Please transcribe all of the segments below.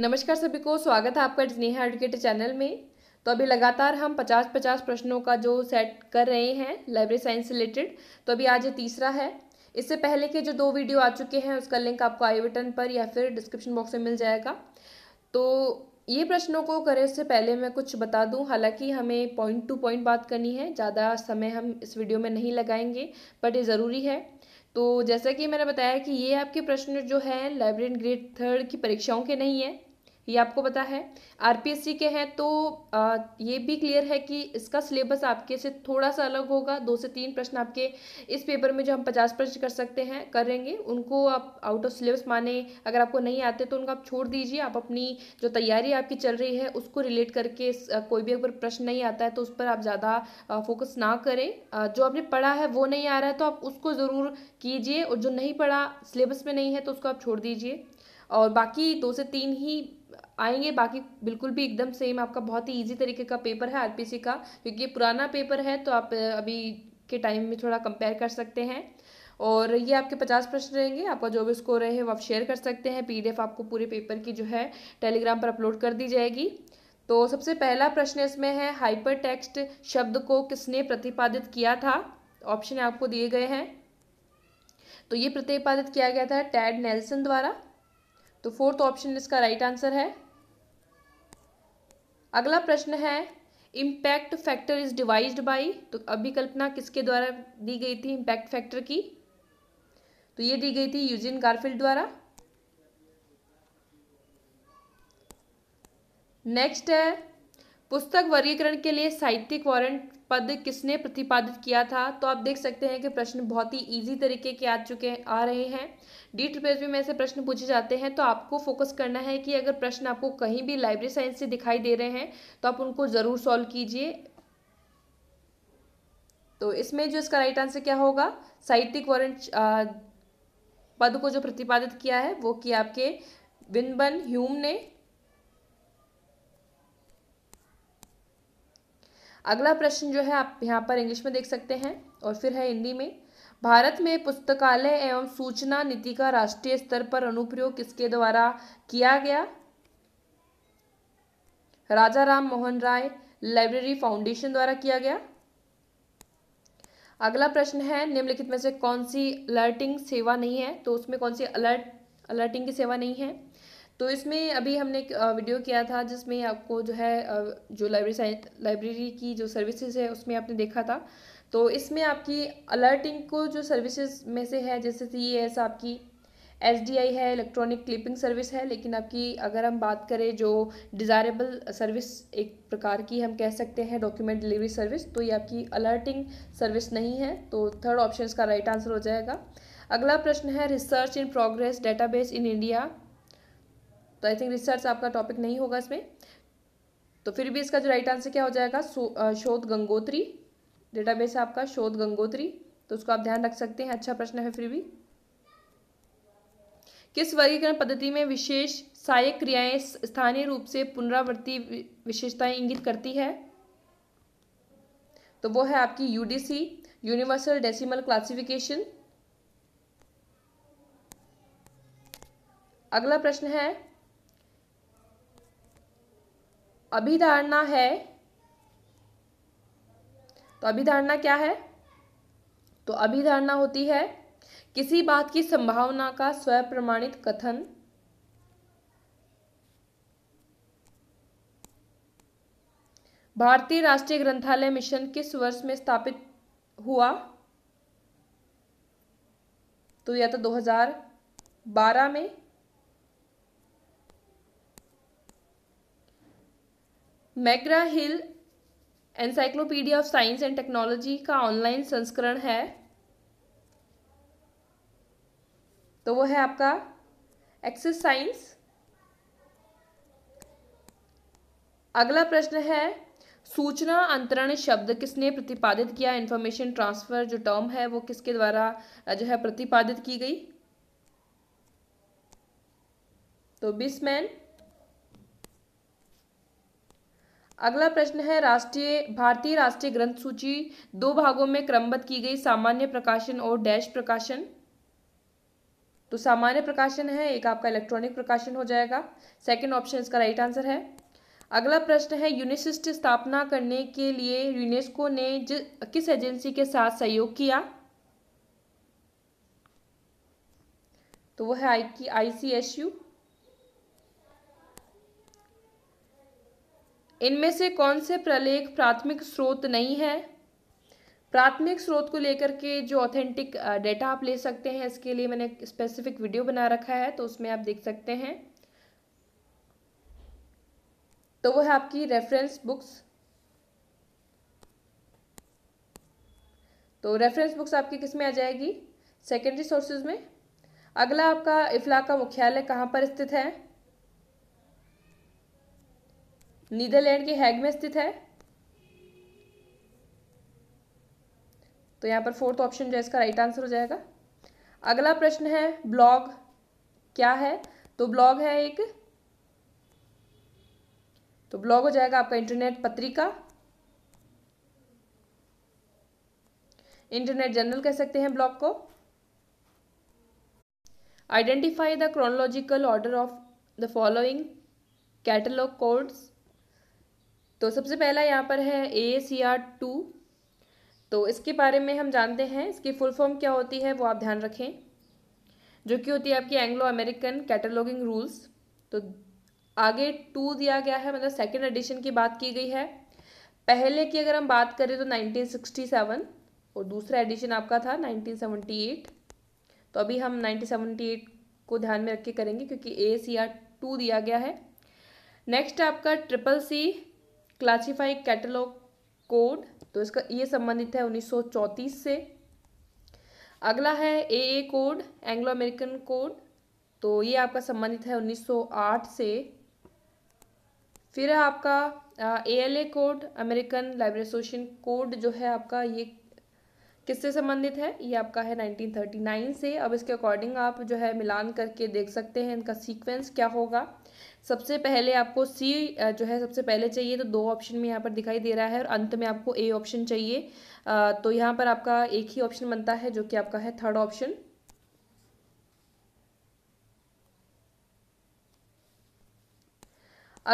नमस्कार सभी को स्वागत है आपका स्नेहा एडुकेट चैनल में तो अभी लगातार हम 50-50 प्रश्नों का जो सेट कर रहे हैं लाइब्रेरी साइंस रिलेटेड तो अभी आज ये तीसरा है इससे पहले के जो दो वीडियो आ चुके हैं उसका लिंक आपको आई बटन पर या फिर डिस्क्रिप्शन बॉक्स में मिल जाएगा तो ये प्रश्नों को करें उससे पहले मैं कुछ बता दूं हालांकि हमें पॉइंट टू पॉइंट बात करनी है ज़्यादा समय हम इस वीडियो में नहीं लगाएंगे बट ये ज़रूरी है तो जैसा कि मैंने बताया कि ये आपके प्रश्न जो है लाइब्रेरी ग्रेड थर्ड की परीक्षाओं के नहीं है ये आपको पता है आर के हैं तो आ, ये भी क्लियर है कि इसका सिलेबस आपके से थोड़ा सा अलग होगा दो से तीन प्रश्न आपके इस पेपर में जो हम पचास प्रश्न कर सकते हैं करेंगे उनको आप आउट ऑफ सिलेबस माने अगर आपको नहीं आते तो उनको आप छोड़ दीजिए आप अपनी जो तैयारी आपकी चल रही है उसको रिलेट करके कोई भी अगर प्रश्न नहीं आता है तो उस पर आप ज़्यादा फोकस ना करें जो आपने पढ़ा है वो नहीं आ रहा है तो आप उसको ज़रूर कीजिए और जो नहीं पढ़ा सिलेबस में नहीं है तो उसको आप छोड़ दीजिए और बाकी दो से तीन ही आएंगे बाकी बिल्कुल भी एकदम सेम आपका बहुत ही ईजी तरीके का पेपर है आरपीसी का क्योंकि ये पुराना पेपर है तो आप अभी के टाइम में थोड़ा कंपेयर कर सकते हैं और ये आपके पचास प्रश्न रहेंगे आपका जो भी स्कोर रहे वो आप शेयर कर सकते हैं पीडीएफ आपको पूरे पेपर की जो है टेलीग्राम पर अपलोड कर दी जाएगी तो सबसे पहला प्रश्न इसमें है हाइपर टेक्स्ट शब्द को किसने प्रतिपादित किया था ऑप्शन आपको दिए गए हैं तो ये प्रतिपादित किया गया था टैड नेल्सन द्वारा तो फोर्थ ऑप्शन इसका राइट आंसर है अगला प्रश्न है impact factor is devised by तो अभी कल्पना किसके द्वारा दी गई थी इम्पैक्ट फैक्टर की तो ये दी गई थी यूजिन गारफील्ड द्वारा नेक्स्ट है पुस्तक वर्गीकरण के लिए साहित्यिक वारंट पद किसने प्रतिपादित किया था तो आप देख सकते हैं कि प्रश्न बहुत ही इजी तरीके के आ चुके आ रहे हैं डी ट्रिपल में ऐसे प्रश्न पूछे जाते हैं तो आपको फोकस करना है कि अगर प्रश्न आपको कहीं भी लाइब्रेरी साइंस से दिखाई दे रहे हैं तो आप उनको ज़रूर सॉल्व कीजिए तो इसमें जो इसका राइट आंसर क्या होगा साहित्यिक वर्ण पद को जो प्रतिपादित किया है वो कि आपके विनबन ह्यूम ने अगला प्रश्न जो है आप यहाँ पर इंग्लिश में देख सकते हैं और फिर है हिंदी में भारत में पुस्तकालय एवं सूचना नीति का राष्ट्रीय स्तर पर अनुप्रयोग किसके द्वारा किया गया राजा राम मोहन राय लाइब्रेरी फाउंडेशन द्वारा किया गया अगला प्रश्न है निम्नलिखित में से कौन सी अलर्टिंग सेवा नहीं है तो उसमें कौन सी अलर्ट अलर्टिंग की सेवा नहीं है तो इसमें अभी हमने एक वीडियो किया था जिसमें आपको जो है जो लाइब्रेरी लाइब्रेरी की जो सर्विसेज है उसमें आपने देखा था तो इसमें आपकी अलर्टिंग को जो सर्विसेज में से है जैसे सी ई एस आपकी एस डी आई है इलेक्ट्रॉनिक क्लिपिंग सर्विस है लेकिन आपकी अगर हम बात करें जो डिज़ायरेबल सर्विस एक प्रकार की हम कह सकते हैं डॉक्यूमेंट डिलीवरी सर्विस तो ये आपकी अलर्टिंग सर्विस नहीं है तो थर्ड ऑप्शन का राइट आंसर हो जाएगा अगला प्रश्न है research in progress database in India तो आई थिंक रिसर्च आपका टॉपिक नहीं होगा इसमें तो फिर भी इसका जो राइट आंसर क्या हो जाएगा शोध गंगोत्री डेटाबेस है आपका शोध गंगोत्री तो उसको आप ध्यान रख सकते हैं अच्छा प्रश्न है फिर भी किस वर्गीकरण पद्धति में विशेष सहायक क्रियाएं स्थानीय रूप से पुनरावृत्ति विशेषताएं इंगित करती है तो वो है आपकी यूडीसी यूनिवर्सल डेसिमल क्लासिफिकेशन अगला प्रश्न है अभिधारणा है तो अभिधारणा क्या है तो अभिधारणा होती है किसी बात की संभावना का स्वप्रमाणित कथन भारतीय राष्ट्रीय ग्रंथालय मिशन किस वर्ष में स्थापित हुआ तो या तो 2012 में McGraw Hill encyclopedia of science and technology का ऑनलाइन संस्करण है तो वो है आपका एक्सेस साइंस अगला प्रश्न है सूचना अंतरण शब्द किसने प्रतिपादित किया इन्फॉर्मेशन ट्रांसफर जो टर्म है वो किसके द्वारा जो है प्रतिपादित की गई तो बिस्मैन अगला प्रश्न है राष्ट्रीय भारतीय राष्ट्रीय ग्रंथ सूची दो भागों में क्रमबद्ध की गई सामान्य प्रकाशन और डैश प्रकाशन तो सामान्य प्रकाशन है एक आपका इलेक्ट्रॉनिक प्रकाशन हो जाएगा सेकंड ऑप्शन इसका राइट आंसर है अगला प्रश्न है यूनिसिस्ट स्थापना करने के लिए यूनेस्को ने किस एजेंसी के साथ सहयोग किया तो वह है आई की आई सी एस यू इनमें से कौन से प्रलेख प्राथमिक स्रोत नहीं है प्राथमिक स्रोत को लेकर के जो ऑथेंटिक डेटा uh, आप ले सकते हैं इसके लिए मैंने स्पेसिफिक वीडियो बना रखा है तो उसमें आप देख सकते हैं तो वो है आपकी रेफरेंस बुक्स तो रेफरेंस बुक्स आपकी किस में आ जाएगी सेकेंडरी सोर्सेज में अगला आपका इफला का मुख्यालय कहाँ पर स्थित है नीदरलैंड के हैग में स्थित है तो यहाँ पर फोर्थ ऑप्शन जो है इसका राइट आंसर हो जाएगा अगला प्रश्न है ब्लॉग क्या है तो ब्लॉग है एक तो ब्लॉग हो जाएगा आपका इंटरनेट पत्रिका इंटरनेट जर्नल कह सकते हैं ब्लॉग को identify the chronological order of the following catalogue codes तो सबसे पहला यहाँ पर है ए सी आर टू तो इसके बारे में हम जानते हैं इसकी फुल फॉर्म क्या होती है वो आप ध्यान रखें जो कि होती है आपकी एंग्लो अमेरिकन कैटलॉगिंग रूल्स तो आगे टू दिया गया है मतलब सेकेंड एडिशन की बात की गई है पहले की अगर हम बात करें तो 1967 और दूसरा एडिशन आपका था 1978 तो अभी हम 1978 को ध्यान में रख के करेंगे क्योंकि ए सी आर टू दिया गया है नेक्स्ट आपका triple C classify catalogue code तो इसका ये संबंधित है 1934 से अगला है A A code Anglo American code तो ये आपका संबंधित है 1908 से फिर है आपका A L A code American library association code जो है आपका ये किससे संबंधित है ये आपका है 1939 से अब इसके अकॉर्डिंग आप जो है मिलान करके देख सकते हैं इनका सीक्वेंस क्या होगा सबसे पहले आपको सी जो है सबसे पहले चाहिए तो दो ऑप्शन में यहाँ पर दिखाई दे रहा है और अंत में आपको ए ऑप्शन चाहिए तो यहाँ पर आपका एक ही ऑप्शन बनता है जो कि आपका है थर्ड ऑप्शन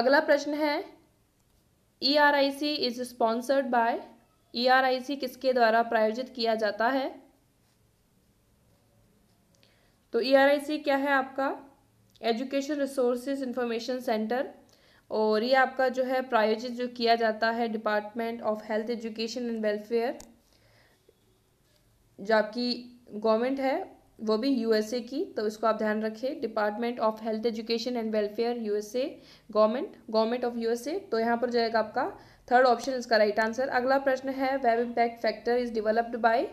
अगला प्रश्न है E R I C is sponsored by ERIC e किसके द्वारा प्रायोजित किया जाता है तो ईआरआईसी e क्या है आपका एजुकेशन रिसोर्सेज इंफॉर्मेशन सेंटर और ये आपका जो है प्रायोजित जो किया जाता है department of health education and welfare जो आपकी गवर्नमेंट है वो भी यूएसए की तो इसको आप ध्यान रखें department of health education and welfare USA government government of USA तो यहाँ पर जाएगा आपका थर्ड ऑप्शन इसका राइट आंसर अगला प्रश्न है web impact factor is developed by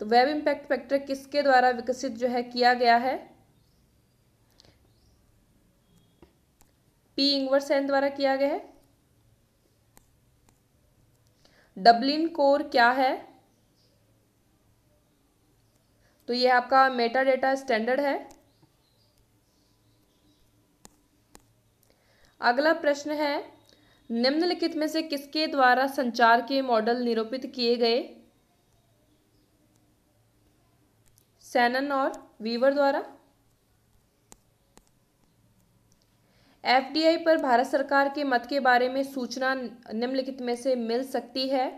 तो वेब इम्पैक्ट फैक्टर किसके द्वारा विकसित जो है किया गया है पी इंगवर द्वारा किया गया है डब्लिन कोर क्या है तो ये आपका मेटा डेटा स्टैंडर्ड है अगला प्रश्न है निम्नलिखित में से किसके द्वारा संचार के मॉडल निरूपित किए गए सैनन और वीवर द्वारा एफडीआई पर भारत सरकार के मत के बारे में सूचना निम्नलिखित में से मिल सकती है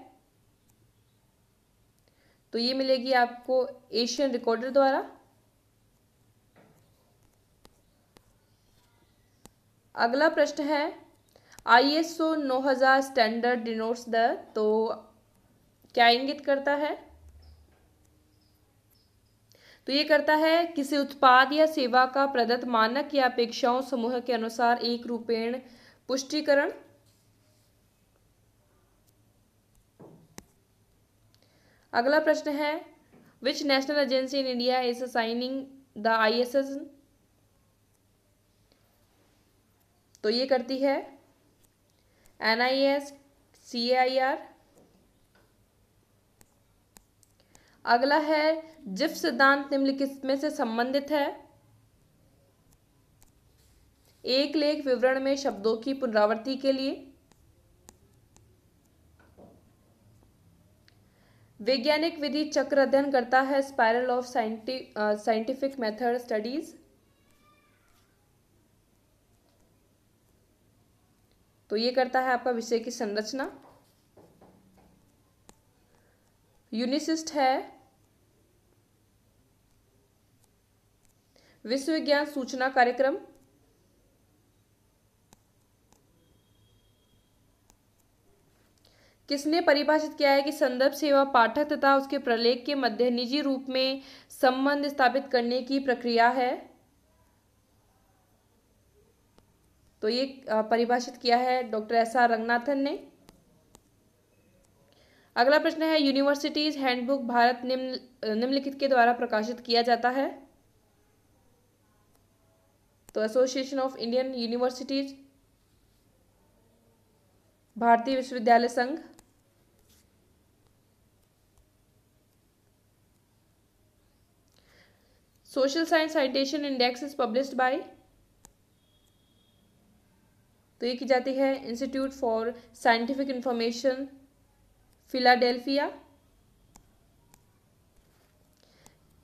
तो ये मिलेगी आपको एशियन रिकॉर्डर द्वारा अगला प्रश्न है आई एस ओ हज़ार स्टैंडर्ड डिनोट्स द तो क्या इंगित करता है तो ये करता है किसी उत्पाद या सेवा का प्रदत्त मानक या अपेक्षाओं समूह के अनुसार एक रूपेण पुष्टिकरण अगला प्रश्न है which national agency in India is assigning the I S S तो ये करती है N I S C I R अगला है जिफ सिद्धांत निम्नलिखित में से संबंधित है एक लेख विवरण में शब्दों की पुनरावृत्ति के लिए वैज्ञानिक विधि चक्र अध्ययन करता है spiral of scientific method studies तो ये करता है आपका विषय की संरचना यूनिसिस्ट है विश्व विज्ञान सूचना कार्यक्रम किसने परिभाषित किया है कि संदर्भ सेवा पाठक तथा उसके प्रलेख के मध्य निजी रूप में संबंध स्थापित करने की प्रक्रिया है तो ये परिभाषित किया है डॉक्टर एस आर रंगनाथन ने अगला प्रश्न है यूनिवर्सिटीज हैंडबुक भारत निम्न निम्नलिखित के द्वारा प्रकाशित किया जाता है तो एसोसिएशन ऑफ इंडियन यूनिवर्सिटीज भारतीय विश्वविद्यालय संघ social science citation index is published by तो ये की जाती है institute for scientific information Philadelphia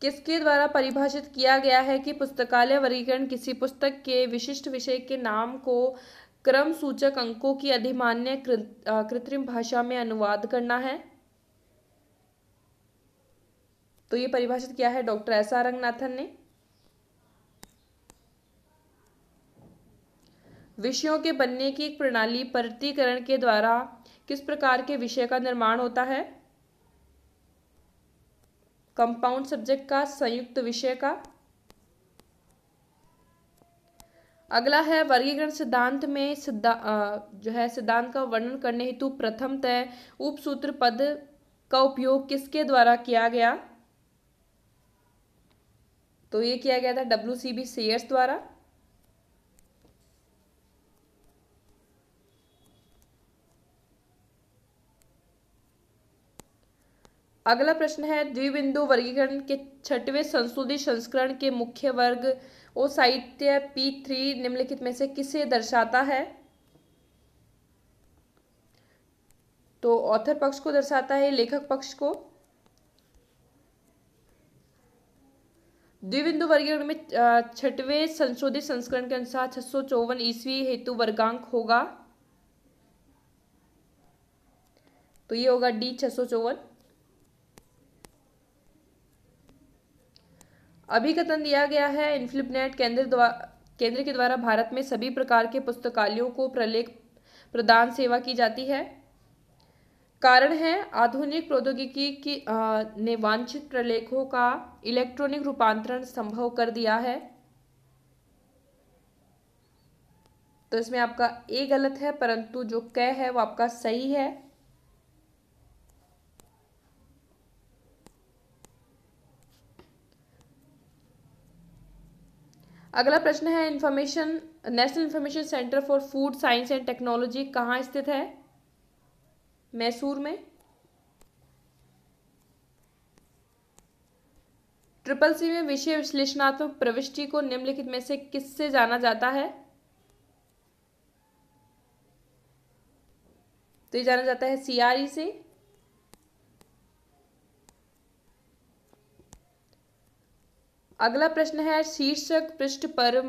किसके द्वारा परिभाषित किया गया है कि पुस्तकालय वर्गीकरण किसी पुस्तक के विशिष्ट विषय के नाम को क्रम सूचक अंकों की अधिमान्य कृत्रिम भाषा में अनुवाद करना है तो ये परिभाषित किया है डॉक्टर एस आर रंगनाथन ने विषयों के बनने की एक प्रणाली प्रतिकरण के द्वारा किस प्रकार के विषय का निर्माण होता है कंपाउंड सब्जेक्ट का संयुक्त विषय का अगला है वर्गीकरण सिद्धांत में सिद्धा जो है सिद्धांत का वर्णन करने हेतु प्रथम तय उपसूत्र पद का उपयोग किसके द्वारा किया गया तो ये किया गया था डब्ल्यू सी बी सेयर्स द्वारा अगला प्रश्न है द्विबिंदु वर्गीकरण के छठवें संशोधित संस्करण के मुख्य वर्ग ओ साहित्य पी थ्री निम्नलिखित में से किसे दर्शाता है तो ऑथर पक्ष को दर्शाता है लेखक पक्ष को द्विबिंदु वर्गीकरण में छठवें संशोधित संस्करण के अनुसार छह सौ चौवन ईस्वी हेतु वर्गांक होगा तो ये होगा डी छह सौ चौवन अभी कथन दिया गया है इन्फ्लिपनेट केंद्र केंद्र के द्वारा भारत में सभी प्रकार के पुस्तकालयों को प्रलेख प्रदान सेवा की जाती है कारण है आधुनिक प्रौद्योगिकी की ने वांछित प्रलेखों का इलेक्ट्रॉनिक रूपांतरण संभव कर दिया है तो इसमें आपका ए गलत है परंतु जो क है वो आपका सही है अगला प्रश्न है information national information centre for food science and technology कहाँ स्थित है मैसूर में ट्रिपल सी में विषय विश्लेषणात्मक प्रविष्टि को निम्नलिखित में से किससे जाना जाता है तो ये जाना जाता है सीआरई e से अगला प्रश्न है शीर्षक पृष्ठ पर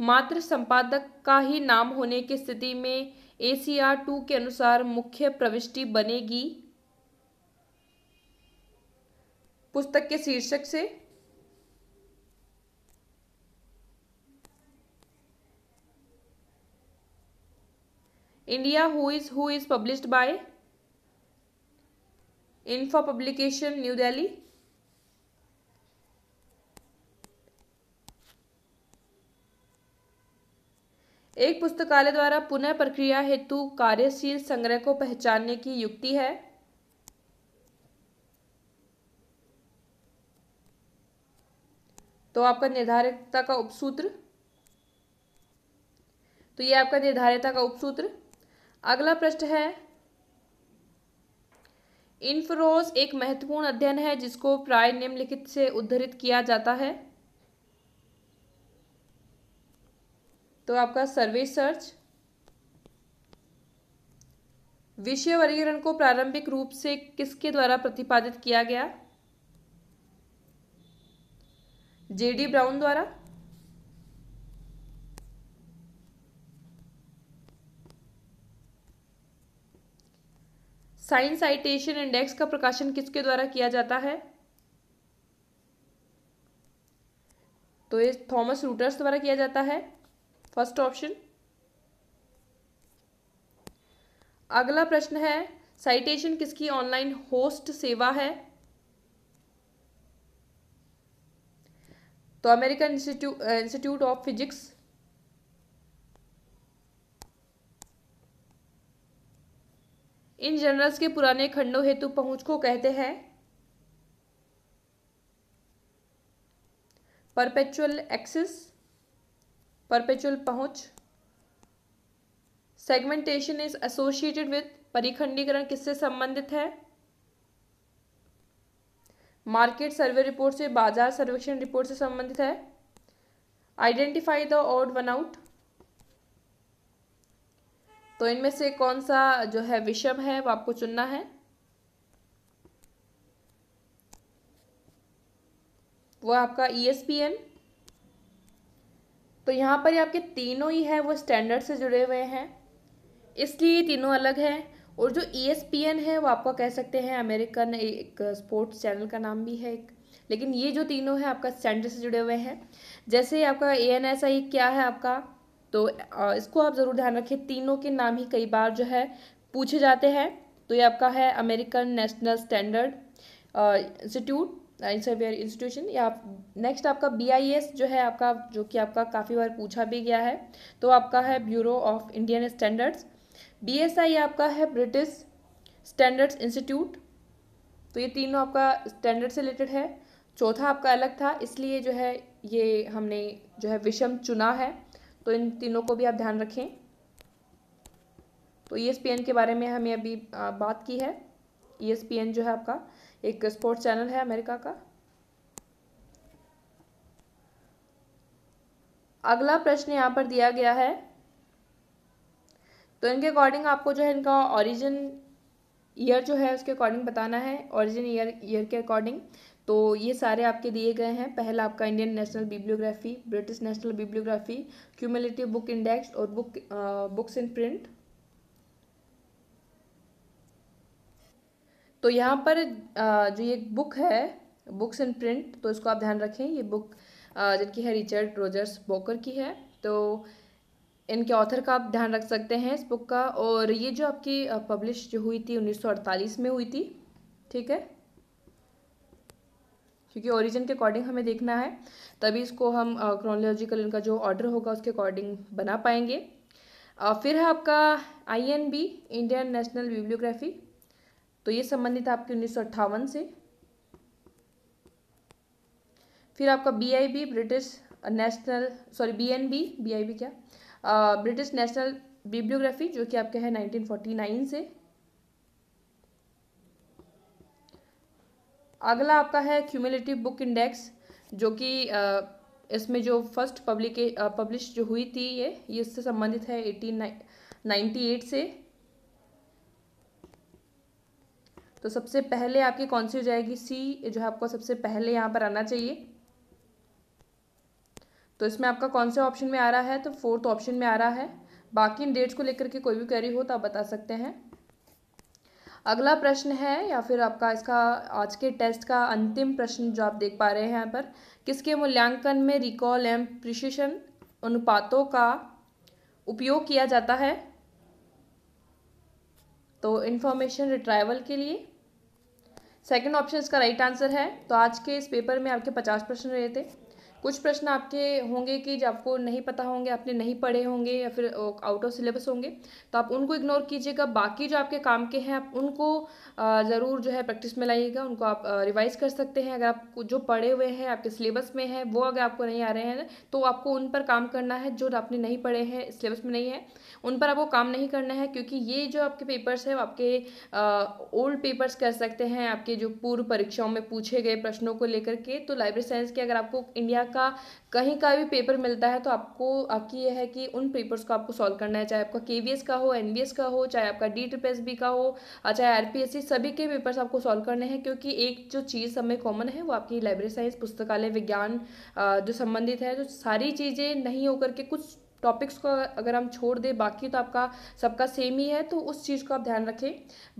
मात्र संपादक का ही नाम होने की स्थिति में ए सी आर टू के अनुसार मुख्य प्रविष्टि बनेगी पुस्तक के शीर्षक से India who is who is published by info publication New Delhi एक पुस्तकालय द्वारा पुनः प्रक्रिया हेतु कार्यशील संग्रह को पहचानने की युक्ति है तो आपका निर्धारितता का उपसूत्र तो ये आपका निर्धारितता का उपसूत्र अगला प्रश्न है इन्फ्रोज एक महत्वपूर्ण अध्ययन है जिसको प्राय निम्नलिखित से उद्धृत किया जाता है तो आपका सर्वे सर्च विषय वर्गीकरण को प्रारंभिक रूप से किसके द्वारा प्रतिपादित किया गया जेडी ब्राउन द्वारा साइंस साइटेशन इंडेक्स का प्रकाशन किसके द्वारा किया जाता है तो ये थॉमस रूटर्स द्वारा किया जाता है फर्स्ट ऑप्शन अगला प्रश्न है साइटेशन किसकी ऑनलाइन होस्ट सेवा है तो American institute of physics in journals के पुराने खंडों हेतु पहुंच को कहते हैं परपेचुअल एक्सिस परपेचुअल पहुंच सेगमेंटेशन इज एसोसिएटेड विथ परिखंडीकरण किससे संबंधित है मार्केट सर्वे रिपोर्ट से बाजार सर्वेक्षण रिपोर्ट से संबंधित है identify the odd one out तो इनमें से कौन सा जो है विषम है वो आपको चुनना है वो आपका ई एस पी एन तो यहाँ पर ये आपके तीनों ही है वो स्टैंडर्ड से जुड़े हुए हैं इसलिए तीनों अलग हैं और जो ई e है वो आपका कह सकते हैं अमेरिकन एक स्पोर्ट्स चैनल का नाम भी है एक लेकिन ये जो तीनों है आपका स्टैंडर्ड से जुड़े हुए हैं जैसे आपका ए एन एस आई क्या है आपका तो इसको आप ज़रूर ध्यान रखें तीनों के नाम ही कई बार जो है पूछे जाते हैं तो ये आपका है American national standard institute answer institution या आप नेक्स्ट आपका बी जो है आपका जो कि आपका काफ़ी बार पूछा भी गया है तो आपका है bureau of Indian standards B आपका है ब्रिटिश स्टैंडर्ड्स इंस्टीट्यूट तो ये तीनों आपका स्टैंडर्ड से रिलेटेड है चौथा आपका अलग था इसलिए जो है ये हमने जो है विषम चुना है तो इन तीनों को भी आप ध्यान रखें तो ई e के बारे में हमें अभी बात की है ई e जो है आपका एक स्पोर्ट्स चैनल है अमेरिका का अगला प्रश्न यहाँ पर दिया गया है तो इनके अकॉर्डिंग आपको जो है इनका ओरिजिन ईयर जो है उसके अकॉर्डिंग बताना है ओरिजिन ईयर ईयर के अकॉर्डिंग तो ये सारे आपके दिए गए हैं पहला आपका Indian national bibliography British national bibliography cumulative book index और book ah, books in print तो यहाँ पर जो ये बुक है बुक्स इन प्रिंट तो इसको आप ध्यान रखें ये बुक जिनकी है रिचर्ड रोजर्स बोकर की है तो इनके ऑथर का आप ध्यान रख सकते हैं इस बुक का और ये जो आपकी पब्लिश जो हुई थी 1948 में हुई थी ठीक है क्योंकि ओरिजिन के अकॉर्डिंग हमें देखना है तभी इसको हम क्रोनोलॉजिकल इनका जो ऑर्डर होगा उसके अकॉर्डिंग बना पाएंगे फिर है आपका आईएनबी इंडियन नेशनल बिब्लियोग्राफी तो ये संबंधित आपके उन्नीस से फिर आपका B British national sorry B N B B I B क्या ब्रिटिश नेशनल बिब्लियोग्राफी जो कि आपका है 1949 से अगला आपका है क्यूमुलेटिव बुक इंडेक्स जो कि इसमें जो फर्स्ट पब्लिक पब्लिश जो हुई थी ये ये इससे संबंधित है एटीन नाइन्टी एट से तो सबसे पहले आपकी कौन सी हो जाएगी सी जो है आपको सबसे पहले यहाँ पर आना चाहिए तो इसमें आपका कौन से ऑप्शन में आ रहा है तो फोर्थ ऑप्शन में आ रहा है बाकी इन डेट्स को लेकर के कोई भी क्वेरी हो तो आप बता सकते हैं अगला प्रश्न है या फिर आपका इसका आज के टेस्ट का अंतिम प्रश्न जो आप देख पा रहे हैं यहाँ पर किसके मूल्यांकन में रिकॉल एंड प्रिशिशन अनुपातों का उपयोग किया जाता है तो इन्फॉर्मेशन रिट्राइवल के लिए सेकेंड ऑप्शन इसका राइट आंसर है तो आज के इस पेपर में आपके पचास प्रश्न रहे थे कुछ प्रश्न आपके होंगे कि जो आपको नहीं पता होंगे आपने नहीं पढ़े होंगे या फिर आउट ऑफ सिलेबस होंगे तो आप उनको इग्नोर कीजिएगा बाकी जो आपके काम के हैं आप उनको ज़रूर जो है प्रैक्टिस में लाइएगा उनको आप रिवाइज़ कर सकते हैं अगर आप जो पढ़े हुए हैं आपके सिलेबस में है वो अगर आपको नहीं आ रहे हैं तो आपको उन पर काम करना है जो आपने नहीं पढ़े हैं सिलेबस में नहीं है उन पर आपको काम नहीं करना है क्योंकि ये जो आपके पेपर्स हैं आपके ओल्ड पेपर्स कर सकते हैं आपके जो पूर्व परीक्षाओं में पूछे गए प्रश्नों को लेकर के तो लाइब्रेरी साइंस के अगर आपको इंडिया का कहीं का भी पेपर मिलता है तो आपको आपकी यह है कि उन पेपर्स को आपको सॉल्व करना है चाहे आपका के का हो एन का हो चाहे आपका डी ट्रिपी का हो चाहे आर सभी के पेपर्स आपको सॉल्व करने हैं क्योंकि एक जो चीज़ हमें कॉमन है वो आपकी लाइब्रेरी साइंस पुस्तकालय विज्ञान जो संबंधित है जो तो सारी चीज़ें नहीं होकर के कुछ टॉपिक्स को अगर हम छोड़ दें बाकी तो आपका सबका सेम ही है तो उस चीज़ को आप ध्यान रखें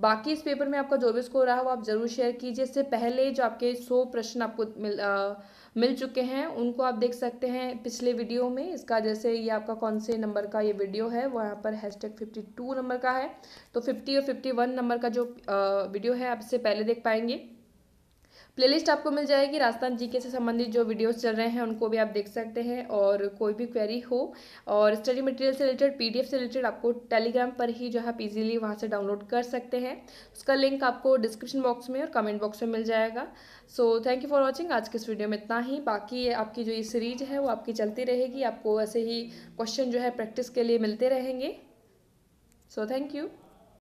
बाकी इस पेपर में आपका जो भी स्कोर रहा वो आप ज़रूर शेयर कीजिए इससे पहले जो आपके सौ प्रश्न आपको मिल आ, मिल चुके हैं उनको आप देख सकते हैं पिछले वीडियो में इसका जैसे ये आपका कौन से नंबर का ये वीडियो है वो यहाँ पर हैशटैग फिफ्टी टू नंबर का है तो फिफ्टी और फिफ्टी वन नंबर का जो वीडियो है आप इससे पहले देख पाएंगे प्लेलिस्ट आपको मिल जाएगी राजस्थान जीके से संबंधित जो वीडियोस चल रहे हैं उनको भी आप देख सकते हैं और कोई भी क्वेरी हो और स्टडी मटेरियल से रिलेटेड पीडीएफ से रिलेटेड आपको टेलीग्राम पर ही जो है आप इजीली वहाँ से डाउनलोड कर सकते हैं उसका लिंक आपको डिस्क्रिप्शन बॉक्स में और कमेंट बॉक्स में मिल जाएगा so thank you for watching आज के इस वीडियो में इतना ही बाकी आपकी जो ये सीरीज है वो आपकी चलती रहेगी आपको ऐसे ही क्वेश्चन जो है प्रैक्टिस के लिए मिलते रहेंगे सो थैंक यू